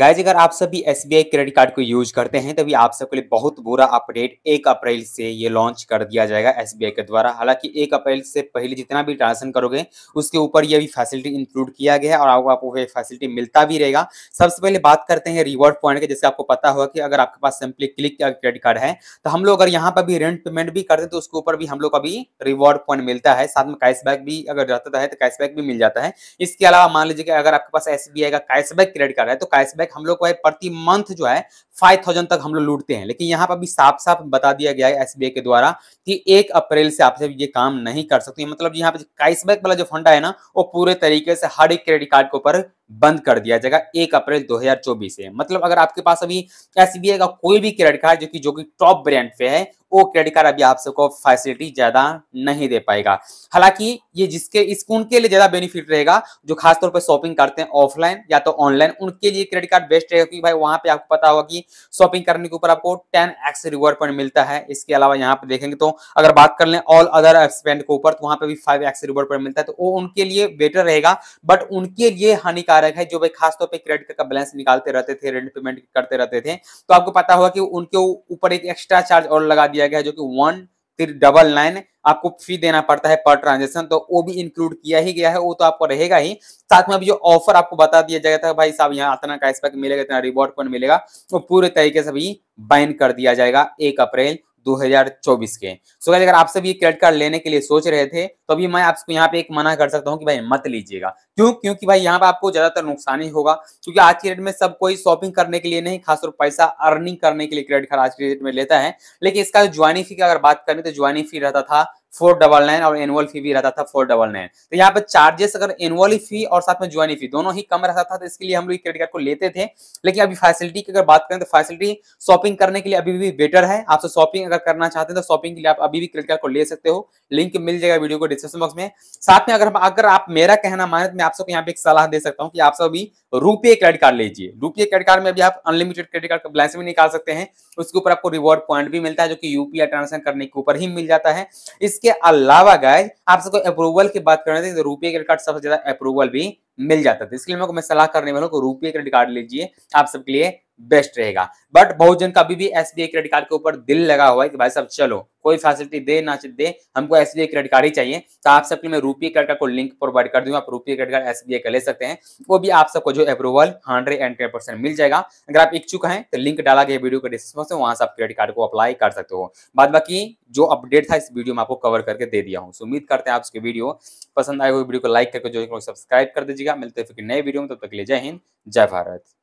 guys अगर आप सभी एस क्रेडिट कार्ड को यूज करते हैं तभी आप सबके लिए बहुत बुरा अपडेट एक अप्रैल से ये लॉन्च कर दिया जाएगा एस के द्वारा हालांकि एक अप्रैल से पहले जितना भी ट्रांजेक्शन करोगे उसके ऊपर ये भी फैसिलिटी इंक्लूड किया गया है और आपको आपको ये फैसिलिटी मिलता भी रहेगा सबसे पहले बात करते हैं रिवॉर्ड पॉइंट के जैसे आपको पता होगा कि अगर आपके पास सिंपली क्लिक क्रेडिट कार्ड है तो हम लोग अगर यहाँ पर भी रेंट पेमेंट भी करते हैं तो उसके ऊपर भी हम लोग का भी रिवॉर्ड पॉइंट मिलता है साथ में कैशबैक भी अगर रहता है तो कैशबैक भी मिल जाता है इसके अलावा मान लीजिए कि अगर आपके पास एस का कैशबैक क्रेडिट कार्ड है तो कैश कैशबैक हम लोग को है प्रति मंथ जो है फाइव थाउजेंड तक हम लोग लूटते हैं लेकिन यहाँ पर भी साफ साफ बता दिया गया है एस के द्वारा कि एक अप्रैल से आपसे ये काम नहीं कर सकते मतलब यहाँ पे कैशबैक वाला जो फंडा है ना वो पूरे तरीके से हर एक क्रेडिट कार्ड के ऊपर बंद कर दिया जाएगा एक अप्रैल 2024 से मतलब अगर आपके पास अभी एस का कोई भी क्रेडिट कार्ड जो कि जो कि टॉप ब्रांड पे है वो क्रेडिट कार्ड अभी आप सबको फैसिलिटी ज्यादा नहीं दे पाएगा हालांकि ये जिसके इसको उनके लिए ज्यादा बेनिफिट रहेगा जो खासतौर पर शॉपिंग करते हैं ऑफलाइन या तो ऑनलाइन उनके लिए क्रेडिट कार्ड बेस्ट रहेगा क्योंकि भाई वहां पे आपको पता होगा कि शॉपिंग करने के ऊपर आपको टेन एक्स रिवॉर्ड पॉइंट मिलता है इसके अलावा यहाँ पे देखेंगे तो अगर बात कर लें ऑल अदर एक्सपेंड के ऊपर तो वहां पर भी फाइव एक्स रिवॉर्ड पॉइंट मिलता है तो वो उनके लिए बेटर रहेगा बट उनके लिए हानिकारक है जो भाई खासतौर पर क्रेडिट कार्ड का बैलेंस निकालते रहते थे रेंट पेमेंट करते रहते थे तो आपको पता होगा कि उनके ऊपर एक एक्स्ट्रा चार्ज और लगा दिया दिया गया है जो कि वन फिर डबल नाइन आपको फी देना पड़ता है पर ट्रांजेक्शन तो वो भी इंक्लूड किया ही गया है वो तो आपको रहेगा ही साथ में अभी जो ऑफर आपको बता दिया जाएगा था भाई साहब यहाँ इतना कैशबैक मिलेगा इतना रिवॉर्ड पॉइंट मिलेगा वो तो पूरे तरीके से भी बैन कर दिया जाएगा एक अप्रैल 2024 के सो so अगर आप सब ये क्रेडिट कार्ड लेने के लिए सोच रहे थे तो अभी मैं आपको यहाँ पे एक मना कर सकता हूँ कि भाई मत लीजिएगा क्यों क्योंकि भाई यहाँ पे आपको ज़्यादातर नुकसान ही होगा क्योंकि आज की डेट में सब कोई शॉपिंग करने के लिए नहीं खासतौर पैसा अर्निंग करने के लिए क्रेडिट कार्ड आज की डेट में लेता है लेकिन इसका ज्वाइनिंग फी की अगर बात करें तो ज्वाइनिंग फी रहता था फोर डबल नाइन और एनुअल फी भी रहता था फोर डबल नाइन तो यहाँ पे चार्जेस अगर एनुअल फी और साथ में ज्वाइनिंग फी दोनों ही कम रहता था तो इसके लिए हम लोग क्रेडिट कार्ड को लेते थे लेकिन अभी फैसिलिटी की अगर बात करें तो फैसिलिटी शॉपिंग करने के लिए अभी भी बेटर है आपसे शॉपिंग अगर करना चाहते हैं तो शॉपिंग के लिए आप अभी भी क्रेडिट कार्ड को ले सकते हो लिंक मिल जाएगा वीडियो को डिस्क्रिप्शन बॉक्स में साथ में अगर अगर आप मेरा कहना माने तो मैं आप सबको यहाँ पे एक सलाह दे सकता हूँ कि आप सभी रुपये क्रेडिट कार्ड लीजिए रुपये क्रेडिट कार्ड में भी आप अनलिमिटेड क्रेडिट कार्ड का बैलेंस भी निकाल सकते हैं उसके ऊपर आपको रिवॉर्ड पॉइंट भी मिलता है जो कि यूपीआई ट्रांजेक्शन करने के ऊपर ही मिल जाता है इस इसके अलावा गाय आप सबको अप्रूवल की बात कर रहे थे तो रुपये क्रेडिट कार्ड सबसे ज्यादा अप्रूवल भी मिल जाता था इसलिए मैं सलाह करने वालों को रुपये क्रेडिट कार्ड लीजिए आप सबके लिए बेस्ट रहेगा बट बहुत जन का अभी भी एस क्रेडिट कार्ड के ऊपर दिल लगा हुआ है कि भाई सब चलो कोई फैसिलिटी दे ना दे हमको एस क्रेडिट कार्ड ही चाहिए तो आप सबके लिए मैं रूपी क्रेडिट कार्ड को लिंक प्रोवाइड कर दूंगा आप रूपी क्रेडिट कार्ड एस का ले सकते हैं वो भी आप सबको जो approval hundred and ten percent मिल जाएगा अगर आप इच्छुक हैं तो लिंक डाला गया वीडियो के डिस्क्रिप्शन से वहां से आप क्रेडिट कार्ड को अप्लाई कर सकते हो बाद बाकी जो अपडेट था इस वीडियो में आपको कवर करके दे दिया हूँ उम्मीद करते हैं आप उसके वीडियो पसंद आए हुए वीडियो को लाइक करके जो सब्सक्राइब कर दीजिएगा मिलते फिर नए वीडियो में तब तक ले जय हिंद जय भारत